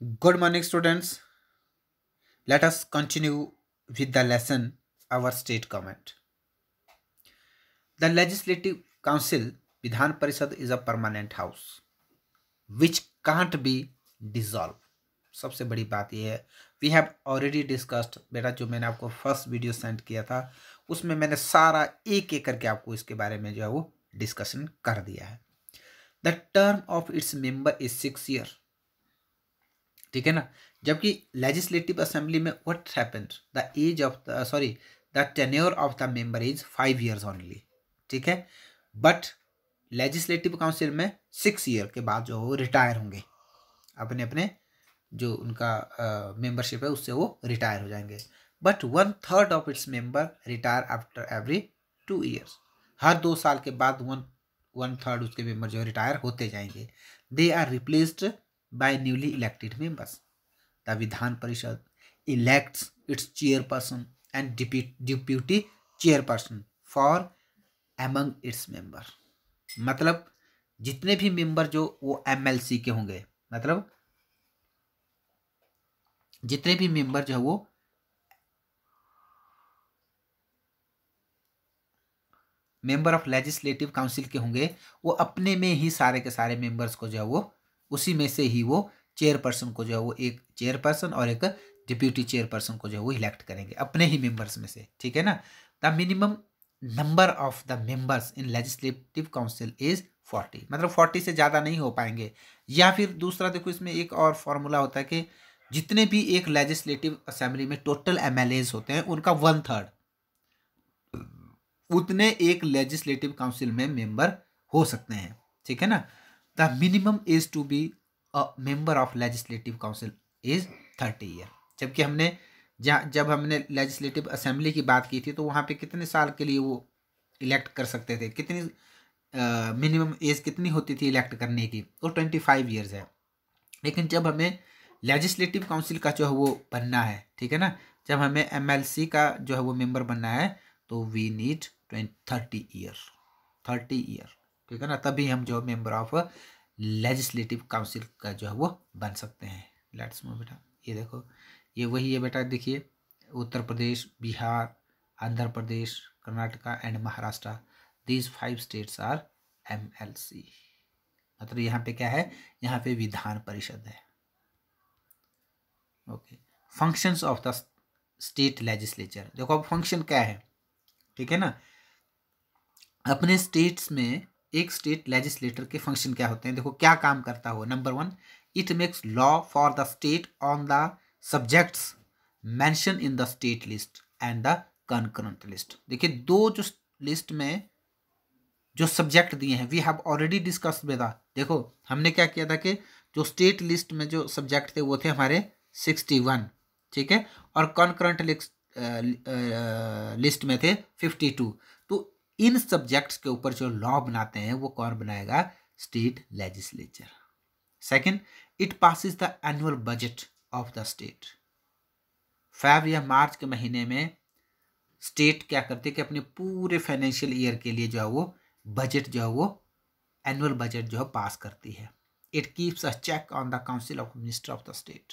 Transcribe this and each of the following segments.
Good morning students. Let us continue with the lesson our state government. The legislative council Vidhan Parishad is a permanent house which can't be dissolved. सबसे बड़ी बात यह है we have already discussed बेटा जो मैंने आपको first video send किया था उसमें मैंने सारा एक एक करके आपको इसके बारे में जो है वो डिस्कशन कर दिया है the term of its member is six year ठीक है ना जबकि लेजिस्लेटिव असेंबली में what happens the age of the sorry the tenure of the member is five years only ठीक है बट लेजिस्लेटिव काउंसिल में सिक्स ईयर के बाद जो वो रिटायर होंगे अपने अपने जो उनका मेंबरशिप uh, है उससे वो रिटायर हो जाएंगे but one third of its member retire after every two years हर दो साल के बाद वन वन थर्ड उसके मेंबर जो रिटायर होते जाएंगे they are replaced by newly elected members the Vidhan Parishad elects its chairperson and deputy chairperson for among its member मतलब जितने भी मेंबर जो वो एमएलसी के होंगे मतलब जितने भी मेंबर जो है वो मेंबर ऑफ लेजिस्लेटिव काउंसिल के होंगे वो अपने में ही सारे के सारे मेंबर्स को जो है वो उसी में से ही वो चेयरपर्सन को जो है वो एक चेयरपर्सन और एक डिप्यूटी चेयरपर्सन को जो है वो इलेक्ट करेंगे अपने ही मेंबर्स में से ठीक है ना the minimum number of the members in legislative council is forty मतलब फोर्टी से ज़्यादा नहीं हो पाएंगे या फिर दूसरा देखो इसमें एक और फार्मूला होता है कि जितने भी एक लेजिस्लेटिव असेंबली में टोटल एम होते हैं उनका वन थर्ड उतने एक लेजिस्लेटिव काउंसिल में मेंबर हो सकते हैं ठीक है ना the minimum age to be a member of legislative council is thirty year जबकि हमने जहाँ जब हमने लेजिस्लेटिव असेंबली की बात की थी तो वहाँ पे कितने साल के लिए वो इलेक्ट कर सकते थे कितनी मिनिमम एज कितनी होती थी इलेक्ट करने की वो ट्वेंटी फाइव ईयर्स है लेकिन जब हमें लेजिस्लेटिव काउंसिल का जो है वो बनना है ठीक है ना जब हमें एमएलसी का जो है वो मेंबर बनना है तो we need twenty thirty year thirty year ठीक है ना तभी हम जो मेंबर ऑफ लेजिस्लेटिव काउंसिल का जो है वो बन सकते हैं लेट्स मूव बेटा ये देखो ये वही है बेटा देखिए Uttar Pradesh Bihar Andhra Pradesh Karnataka and Maharashtra these five states are M L C मतलब यहाँ पे क्या है यहाँ पे विधान परिषद है okay functions of the state legislature देखो अब फंक्शन क्या है ठीक है ना अपने स्टेट्स में एक स्टेट लेजिस्लेटर के फंक्शन क्या होते हैं देखो क्या काम करता हो number one it makes law for the state on the subjects mention in the state list and the concurrent list देखिए दो जो लिस्ट में जो सब्जेक्ट दिए हैं we have already discuss with देखो हमने क्या किया था कि जो स्टेट लिस्ट में जो सब्जेक्ट थे वो थे हमारे सिक्सटी वन ठीक है और लिस्ट लिस्ट में थे फिफ्टी टू इन सब्जेक्ट्स के ऊपर जो लॉ बनाते हैं वो कौन बनाएगा state legislature second it passes the annual budget of the state Feb या मार्च के महीने में स्टेट क्या करते हैं कि अपने पूरे फाइनेंशियल ईयर के लिए जो है वो बजट जो है वो एनुअल बजट जो है पास करती है it keeps a check on the council of minister of the state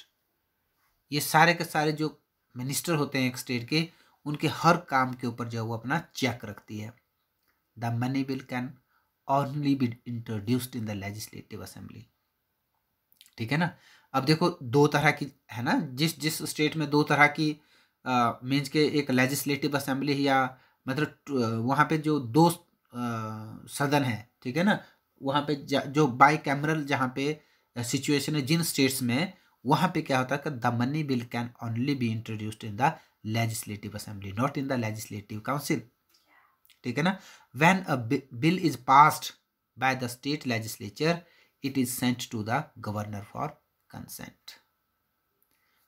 ये सारे के सारे जो मिनिस्टर होते हैं एक स्टेट के उनके हर काम के ऊपर जो है वो अपना चेक रखती है the money bill can only be introduced in the legislative assembly ठीक है ना अब देखो दो तरह की है ना जिस जिस स्टेट में दो तरह की मीन्स के एक लेजिस्लेटिव असेंबली या मतलब वहाँ पे जो दो आ, सदन है ठीक है ना वहाँ पे जो बाई कैमरल जहाँ पे सिचुएशन है जिन स्टेट्स में वहाँ पे क्या होता है कि the money bill can only be introduced in the legislative assembly not in the legislative council ठीक है ना when a bill is passed by the state legislature it is sent to the governor for consent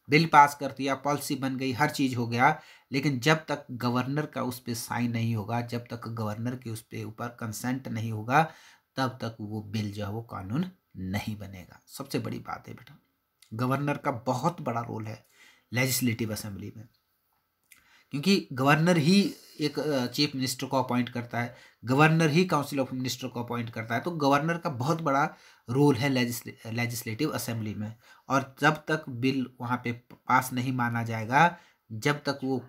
bill pass कर दिया policy बन गई हर चीज़ हो गया लेकिन जब तक गवर्नर का उस पर साइन नहीं होगा जब तक गवर्नर के उस पर ऊपर कंसेंट नहीं होगा तब तक वो बिल जो है वो कानून नहीं बनेगा सबसे बड़ी बात है बेटा गवर्नर का बहुत बड़ा रोल है लेजिस्लेटिव असेंबली में क्योंकि गवर्नर ही एक चीफ मिनिस्टर को अपॉइंट करता है गवर्नर ही काउंसिल ऑफ मिनिस्टर को अपॉइंट करता है तो गवर्नर का बहुत बड़ा रोल है लेजिस्लेटिव असेंबली में और जब तक बिल वहाँ पे पास नहीं माना जाएगा जब तक वो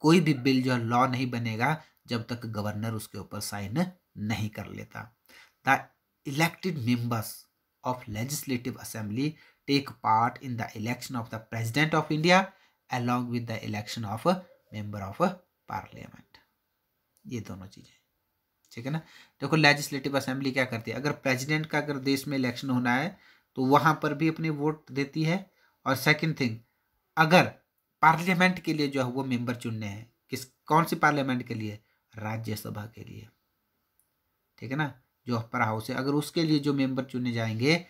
कोई भी बिल जो है लॉ नहीं बनेगा जब तक गवर्नर उसके ऊपर साइन नहीं कर लेता the elected members of legislative assembly take part in the election of the president of India along with the election of member of parliament ये दोनों चीज़ें ठीक है ना देखो लेजिस्लेटिव असेंबली क्या करती है अगर प्रेसिडेंट का अगर देश में इलेक्शन होना है तो वहाँ पर भी अपनी वोट देती है और सेकंड थिंग अगर पार्लियामेंट के लिए जो है वो मेंबर चुनने हैं किस कौन सी पार्लियामेंट के लिए राज्यसभा के लिए ठीक है ना जो अपर हाउस है अगर उसके लिए जो मेंबर चुने जाएंगे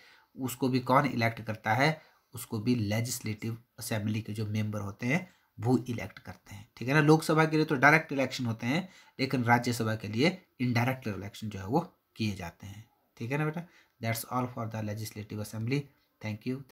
उसको भी कौन इलेक्ट करता है उसको भी लेजिस्लेटिव असेंबली के जो मेंबर होते हैं वो इलेक्ट करते हैं ठीक है ना लोकसभा के लिए तो डायरेक्ट इलेक्शन होते हैं लेकिन राज्यसभा के लिए इनडायरेक्ट इलेक्शन जो है वो किए जाते हैं ठीक है ना बेटा that's all for the legislative assembly thank you